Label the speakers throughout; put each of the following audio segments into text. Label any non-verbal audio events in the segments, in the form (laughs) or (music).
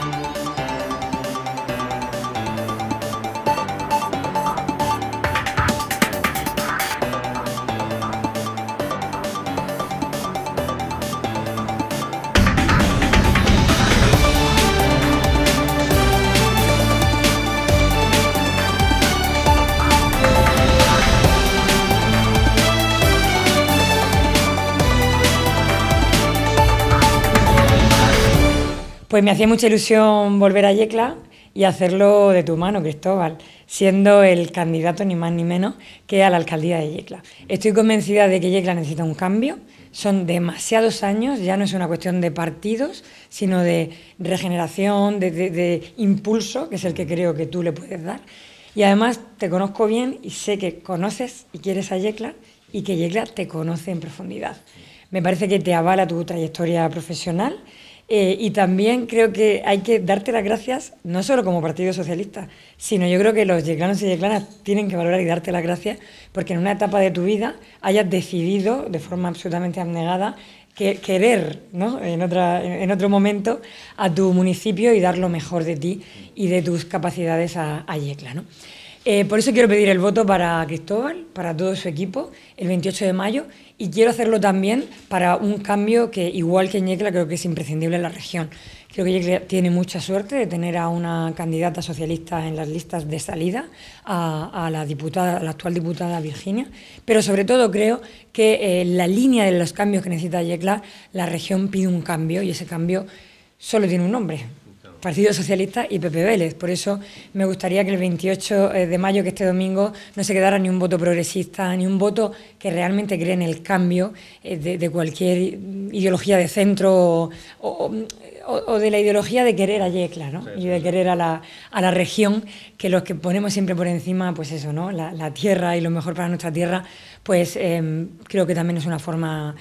Speaker 1: Thank you. Pues me hacía mucha ilusión volver a Yecla y hacerlo de tu mano, Cristóbal, siendo el candidato ni más ni menos que a la alcaldía de Yecla. Estoy convencida de que Yecla necesita un cambio. Son demasiados años, ya no es una cuestión de partidos, sino de regeneración, de, impulso, que es el que creo que tú le puedes dar. Y además te conozco bien y sé que conoces y quieres a Yecla y que Yecla te conoce en profundidad. Me parece que te avala tu trayectoria profesional eh, y también creo que hay que darte las gracias, no solo como Partido Socialista, sino yo creo que los yeclanos y yeclanas tienen que valorar y darte las gracias porque en una etapa de tu vida hayas decidido de forma absolutamente abnegada querer ¿no? en, otro momento a tu municipio y dar lo mejor de ti y de tus capacidades a, Yecla. Eh, por eso quiero pedir el voto para Cristóbal, para todo su equipo, el 28 de mayo, y quiero hacerlo también para un cambio que, igual que Yecla, creo que es imprescindible en la región. Creo que Yecla tiene mucha suerte de tener a una candidata socialista en las listas de salida, a, la, diputada, la actual diputada Virginia, pero sobre todo creo que en eh, la línea de los cambios que necesita Yecla la región pide un cambio y ese cambio solo tiene un nombre, Partido Socialista y PP Vélez. Por eso me gustaría que el 28 eh, de mayo, que este domingo, no se quedara ni un voto progresista, ni un voto que realmente cree en el cambio eh, de, cualquier ideología de centro o, de la ideología de querer a Yecla ¿no? y de querer a la, región, que los que ponemos siempre por encima, pues eso, ¿no? la, tierra y lo mejor para nuestra tierra, pues em, creo que también es una forma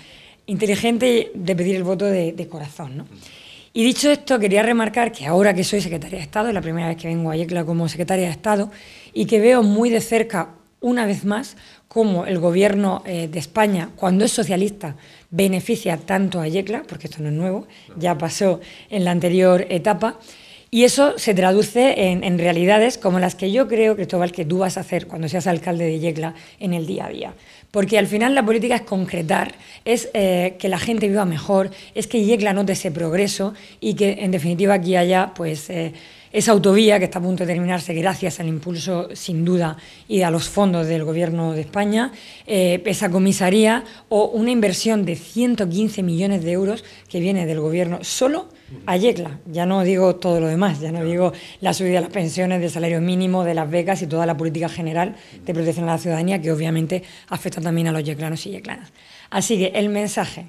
Speaker 1: inteligente de pedir el voto de, de corazón. ¿no? Mm. Y dicho esto, quería remarcar que ahora que soy secretaria de Estado, es la primera vez que vengo a Yecla como secretaria de Estado, y que veo muy de cerca, una vez más, cómo el gobierno eh, de España, cuando es socialista, beneficia tanto a Yecla, porque esto no es nuevo, ya pasó en la anterior etapa, y eso se traduce en, realidades como las que yo creo, Cristóbal, que tú vas a hacer cuando seas alcalde de Yecla en el día a día. Porque al final la política es concretar, es eh, que la gente viva mejor, es que Yecla note ese progreso y que en definitiva aquí haya pues... Eh, esa autovía que está a punto de terminarse gracias al impulso, sin duda, y a los fondos del Gobierno de España, eh, esa comisaría o una inversión de 115 millones de euros que viene del Gobierno solo a Yecla. Ya no digo todo lo demás, ya no digo la subida de las pensiones, del salario mínimo, de las becas y toda la política general de protección a la ciudadanía que obviamente afecta también a los yeclanos y yeclanas. Así que el mensaje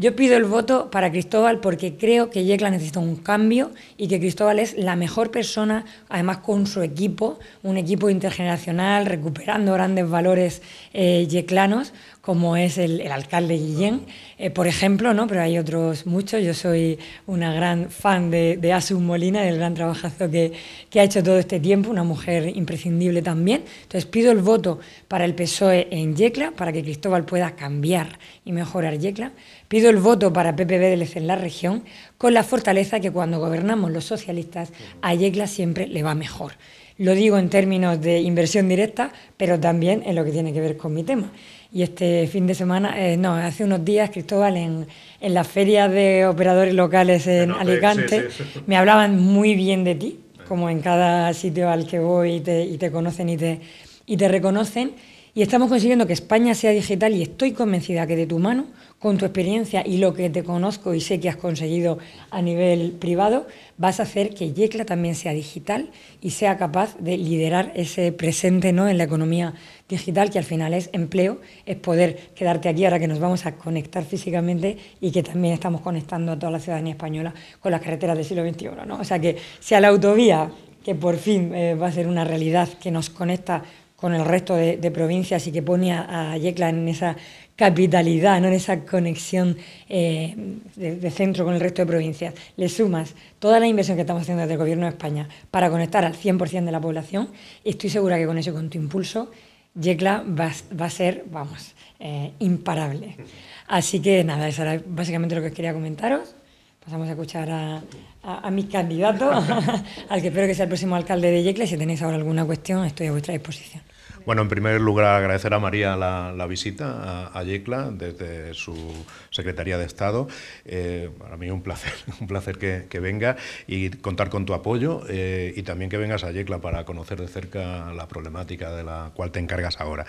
Speaker 1: yo pido el voto para Cristóbal porque creo que Yecla necesita un cambio y que Cristóbal es la mejor persona, además con su equipo, un equipo intergeneracional, recuperando grandes valores eh, yeclanos, como es el, alcalde Guillén, eh, por ejemplo, ¿no? pero hay otros muchos. Yo soy una gran fan de, de Asus Molina, del gran trabajazo que, ha hecho todo este tiempo, una mujer imprescindible también. Entonces pido el voto para el PSOE en Yecla, para que Cristóbal pueda cambiar y mejorar Yecla. Pido el voto para PPB en la región, con la fortaleza que cuando gobernamos los socialistas, a Yecla siempre le va mejor. Lo digo en términos de inversión directa, pero también en lo que tiene que ver con mi tema. Y este fin de semana, eh, no, hace unos días, Cristóbal, en, las la feria de operadores locales en Alicante, me hablaban muy bien de ti, como en cada sitio al que voy y te, conocen y te reconocen. Y estamos consiguiendo que España sea digital y estoy convencida que de tu mano, con tu experiencia y lo que te conozco y sé que has conseguido a nivel privado, vas a hacer que Yecla también sea digital y sea capaz de liderar ese presente ¿no? en la economía digital, que al final es empleo, es poder quedarte aquí ahora que nos vamos a conectar físicamente y que también estamos conectando a toda la ciudadanía española con las carreteras del siglo XXI. ¿no? O sea que sea la autovía que por fin eh, va a ser una realidad que nos conecta con el resto de, provincias y que pone a, Yecla en esa capitalidad, ¿no? en esa conexión eh, de, centro con el resto de provincias. Le sumas toda la inversión que estamos haciendo desde el Gobierno de España para conectar al 100% de la población, y estoy segura que con eso, con tu impulso, Yecla va, a ser, vamos, eh, imparable. Así que nada, eso era básicamente lo que quería comentaros. Pasamos a escuchar a, a, a mi candidato, (laughs) al que espero que sea el próximo alcalde de Yecla. Si tenéis ahora alguna cuestión, estoy a vuestra disposición.
Speaker 2: Bueno, en primer lugar agradecer a María la, visita a, Yecla desde su Secretaría de Estado. Eh, para mí un placer, (laughs) un placer que, venga y contar con tu apoyo eh, y también que vengas a Yecla para conocer de cerca la problemática de la cual te encargas ahora.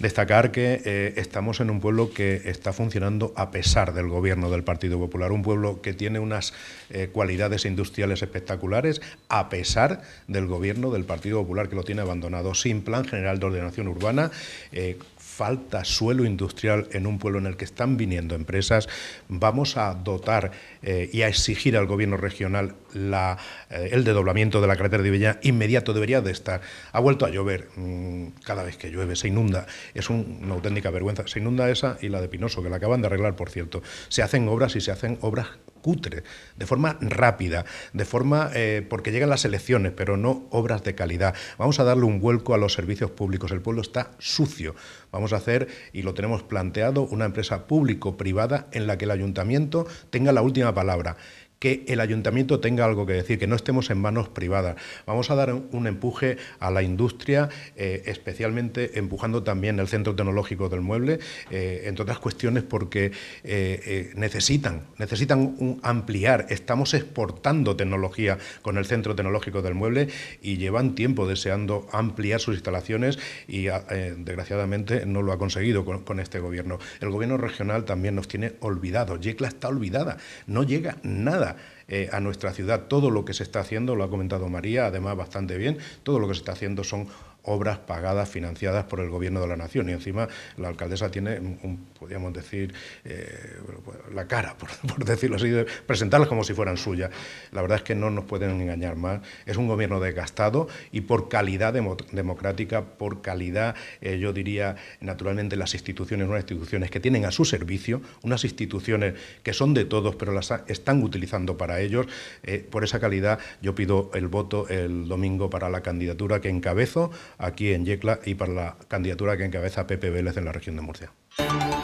Speaker 2: Destacar que eh, estamos en un pueblo que está funcionando a pesar del gobierno del Partido Popular, un pueblo que tiene unas eh, cualidades industriales espectaculares a pesar del gobierno del Partido Popular, que lo tiene abandonado sin plan general de ordenación urbana. Eh, falta suelo industrial en un pueblo en el que están viniendo empresas, vamos a dotar eh, y a exigir al gobierno regional la, eh, el desdoblamiento de la carretera de villa inmediato debería de estar. Ha vuelto a llover, mm, cada vez que llueve se inunda, es una auténtica vergüenza. Se inunda esa y la de Pinoso, que la acaban de arreglar, por cierto. Se hacen obras y se hacen obras cutre, de forma rápida, de forma eh, porque llegan las elecciones, pero no obras de calidad. Vamos a darle un vuelco a los servicios públicos. El pueblo está sucio. Vamos a hacer, y lo tenemos planteado, una empresa público-privada en la que el ayuntamiento tenga la última palabra que el ayuntamiento tenga algo que decir, que no estemos en manos privadas. Vamos a dar un empuje a la industria, eh, especialmente empujando también el Centro Tecnológico del Mueble, eh, entre otras cuestiones porque eh, necesitan, necesitan ampliar. Estamos exportando tecnología con el Centro Tecnológico del Mueble y llevan tiempo deseando ampliar sus instalaciones y desgraciadamente no lo ha conseguido con, este gobierno. El gobierno regional también nos tiene olvidado. Yecla está olvidada, no llega nada eh, a nuestra ciudad. Todo lo que se está haciendo, lo ha comentado María, además bastante bien, todo lo que se está haciendo son obras pagadas, financiadas por el Gobierno de la Nación. Y encima la alcaldesa tiene, un, podríamos decir, eh, pues, la cara, (laughs) por, decirlo así, de presentarlas como si fueran suyas. La verdad es que no nos pueden engañar más. Es un Gobierno desgastado y por calidad democrática, por calidad, eh, yo diría, naturalmente las instituciones, unas instituciones que tienen a su servicio, unas instituciones que son de todos, pero las están utilizando para ellos. Eh, por esa calidad yo pido el voto el domingo para la candidatura que encabezo aquí en Yecla y para la candidatura que encabeza Pepe Vélez en la región de Murcia.